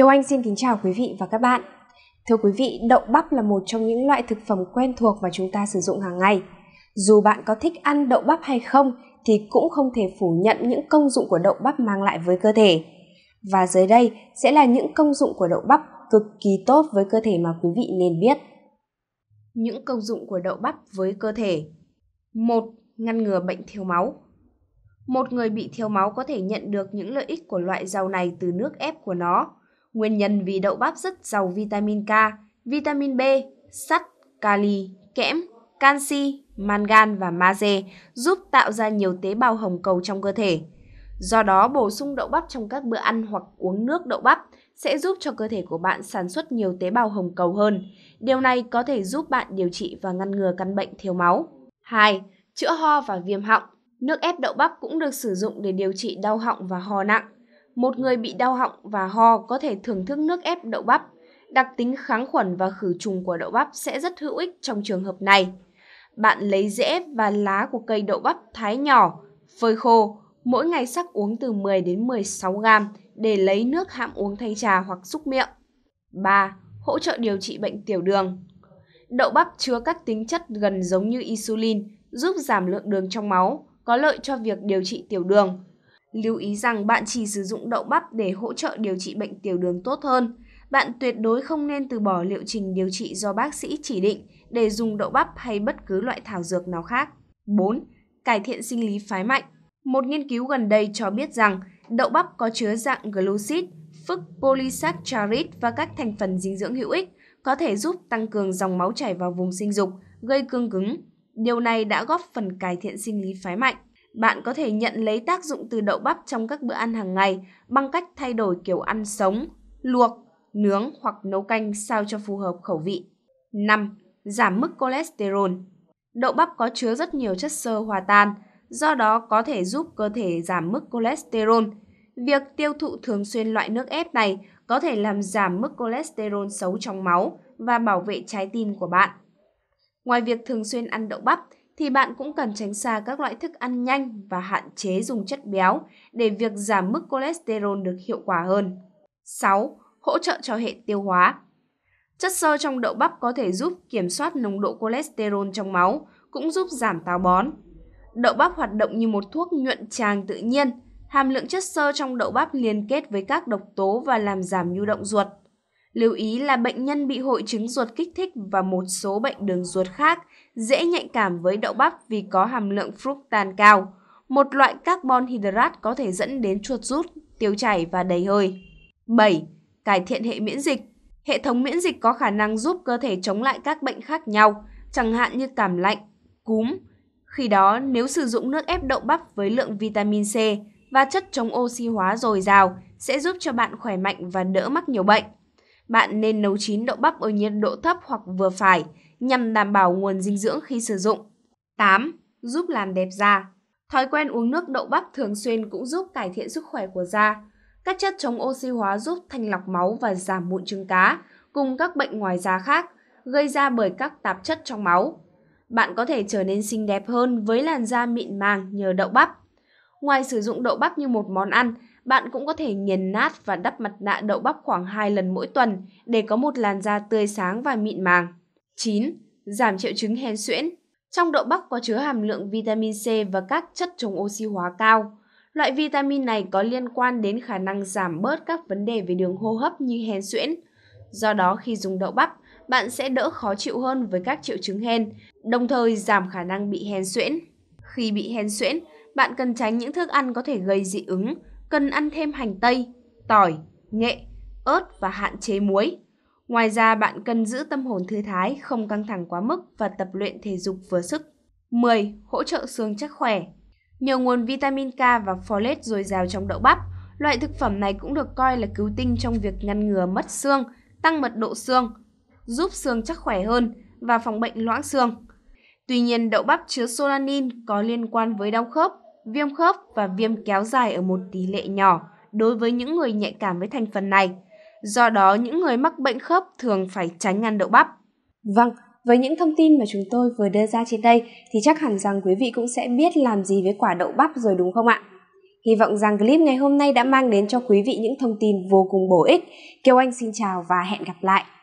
Kiều Anh xin kính chào quý vị và các bạn. Thưa quý vị, đậu bắp là một trong những loại thực phẩm quen thuộc mà chúng ta sử dụng hàng ngày. Dù bạn có thích ăn đậu bắp hay không thì cũng không thể phủ nhận những công dụng của đậu bắp mang lại với cơ thể. Và dưới đây sẽ là những công dụng của đậu bắp cực kỳ tốt với cơ thể mà quý vị nên biết. Những công dụng của đậu bắp với cơ thể. 1. Ngăn ngừa bệnh thiếu máu. Một người bị thiếu máu có thể nhận được những lợi ích của loại rau này từ nước ép của nó Nguyên nhân vì đậu bắp rất giàu vitamin K, vitamin B, sắt, kali, kẽm, canxi, mangan và magie giúp tạo ra nhiều tế bào hồng cầu trong cơ thể. Do đó, bổ sung đậu bắp trong các bữa ăn hoặc uống nước đậu bắp sẽ giúp cho cơ thể của bạn sản xuất nhiều tế bào hồng cầu hơn. Điều này có thể giúp bạn điều trị và ngăn ngừa căn bệnh thiếu máu. 2. Chữa ho và viêm họng. Nước ép đậu bắp cũng được sử dụng để điều trị đau họng và ho nặng một người bị đau họng và ho có thể thưởng thức nước ép đậu bắp. Đặc tính kháng khuẩn và khử trùng của đậu bắp sẽ rất hữu ích trong trường hợp này. Bạn lấy rễ và lá của cây đậu bắp thái nhỏ, phơi khô, mỗi ngày sắc uống từ 10 đến 16 gram để lấy nước hãm uống thay trà hoặc xúc miệng. 3. Hỗ trợ điều trị bệnh tiểu đường. Đậu bắp chứa các tính chất gần giống như insulin, giúp giảm lượng đường trong máu, có lợi cho việc điều trị tiểu đường, Lưu ý rằng bạn chỉ sử dụng đậu bắp để hỗ trợ điều trị bệnh tiểu đường tốt hơn. Bạn tuyệt đối không nên từ bỏ liệu trình điều trị do bác sĩ chỉ định để dùng đậu bắp hay bất cứ loại thảo dược nào khác. 4. Cải thiện sinh lý phái mạnh Một nghiên cứu gần đây cho biết rằng đậu bắp có chứa dạng glucid, phức polysaccharide và các thành phần dinh dưỡng hữu ích, có thể giúp tăng cường dòng máu chảy vào vùng sinh dục, gây cương cứng. Điều này đã góp phần cải thiện sinh lý phái mạnh. Bạn có thể nhận lấy tác dụng từ đậu bắp trong các bữa ăn hàng ngày bằng cách thay đổi kiểu ăn sống, luộc, nướng hoặc nấu canh sao cho phù hợp khẩu vị. 5. Giảm mức cholesterol. Đậu bắp có chứa rất nhiều chất xơ hòa tan, do đó có thể giúp cơ thể giảm mức cholesterol. Việc tiêu thụ thường xuyên loại nước ép này có thể làm giảm mức cholesterol xấu trong máu và bảo vệ trái tim của bạn. Ngoài việc thường xuyên ăn đậu bắp, thì bạn cũng cần tránh xa các loại thức ăn nhanh và hạn chế dùng chất béo để việc giảm mức cholesterol được hiệu quả hơn. 6. Hỗ trợ cho hệ tiêu hóa. Chất xơ trong đậu bắp có thể giúp kiểm soát nồng độ cholesterol trong máu, cũng giúp giảm táo bón. Đậu bắp hoạt động như một thuốc nhuận tràng tự nhiên, hàm lượng chất xơ trong đậu bắp liên kết với các độc tố và làm giảm nhu động ruột. Lưu ý là bệnh nhân bị hội chứng ruột kích thích và một số bệnh đường ruột khác dễ nhạy cảm với đậu bắp vì có hàm lượng fructan cao, một loại carbon hydrate có thể dẫn đến chuột rút, tiêu chảy và đầy hơi. 7. Cải thiện hệ miễn dịch Hệ thống miễn dịch có khả năng giúp cơ thể chống lại các bệnh khác nhau, chẳng hạn như cảm lạnh, cúm. Khi đó, nếu sử dụng nước ép đậu bắp với lượng vitamin C và chất chống oxy hóa dồi dào, sẽ giúp cho bạn khỏe mạnh và đỡ mắc nhiều bệnh. Bạn nên nấu chín đậu bắp ở nhiệt độ thấp hoặc vừa phải nhằm đảm bảo nguồn dinh dưỡng khi sử dụng. 8. Giúp làm đẹp da. Thói quen uống nước đậu bắp thường xuyên cũng giúp cải thiện sức khỏe của da. Các chất chống oxy hóa giúp thanh lọc máu và giảm mụn trứng cá, cùng các bệnh ngoài da khác, gây ra bởi các tạp chất trong máu. Bạn có thể trở nên xinh đẹp hơn với làn da mịn màng nhờ đậu bắp. Ngoài sử dụng đậu bắp như một món ăn, bạn cũng có thể nghiền nát và đắp mặt nạ đậu bắp khoảng 2 lần mỗi tuần để có một làn da tươi sáng và mịn màng. 9. Giảm triệu chứng hen suyễn. Trong đậu bắp có chứa hàm lượng vitamin C và các chất chống oxy hóa cao. Loại vitamin này có liên quan đến khả năng giảm bớt các vấn đề về đường hô hấp như hen suyễn. Do đó khi dùng đậu bắp, bạn sẽ đỡ khó chịu hơn với các triệu chứng hen, đồng thời giảm khả năng bị hen suyễn. Khi bị hen suyễn, bạn cần tránh những thức ăn có thể gây dị ứng, cần ăn thêm hành tây, tỏi, nghệ, ớt và hạn chế muối. Ngoài ra bạn cần giữ tâm hồn thư thái, không căng thẳng quá mức và tập luyện thể dục vừa sức. 10. Hỗ trợ xương chắc khỏe. Nhờ nguồn vitamin K và folate dồi dào trong đậu bắp, loại thực phẩm này cũng được coi là cứu tinh trong việc ngăn ngừa mất xương, tăng mật độ xương, giúp xương chắc khỏe hơn và phòng bệnh loãng xương. Tuy nhiên, đậu bắp chứa solanin có liên quan với đau khớp viêm khớp và viêm kéo dài ở một tỷ lệ nhỏ đối với những người nhạy cảm với thành phần này. Do đó, những người mắc bệnh khớp thường phải tránh ăn đậu bắp. Vâng, với những thông tin mà chúng tôi vừa đưa ra trên đây thì chắc hẳn rằng quý vị cũng sẽ biết làm gì với quả đậu bắp rồi đúng không ạ? Hy vọng rằng clip ngày hôm nay đã mang đến cho quý vị những thông tin vô cùng bổ ích. Kiều Anh xin chào và hẹn gặp lại.